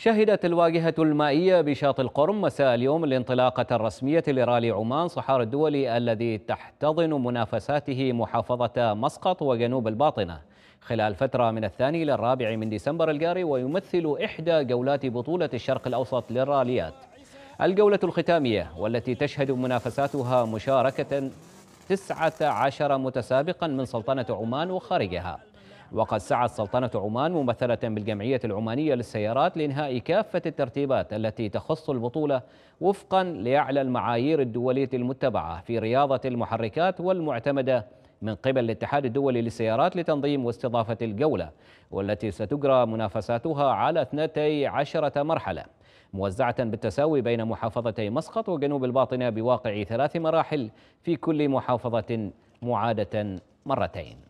شهدت الواجهة المائية بشاطئ القرم مساء اليوم الانطلاقة الرسمية لرالي عمان صحار الدولي الذي تحتضن منافساته محافظة مسقط وجنوب الباطنة خلال فترة من الثاني إلى الرابع من ديسمبر الجاري ويمثل إحدى جولات بطولة الشرق الأوسط للراليات الجولة الختامية والتي تشهد منافساتها مشاركة 19 متسابقا من سلطنة عمان وخارجها وقد سعت سلطنة عمان ممثلة بالجمعية العمانية للسيارات لإنهاء كافة الترتيبات التي تخص البطولة وفقا لأعلى المعايير الدولية المتبعة في رياضة المحركات والمعتمدة من قبل الاتحاد الدولي للسيارات لتنظيم واستضافة الجولة والتي ستجرى منافساتها على 12 مرحلة موزعة بالتساوي بين محافظتي مسقط وجنوب الباطنة بواقع ثلاث مراحل في كل محافظة معادة مرتين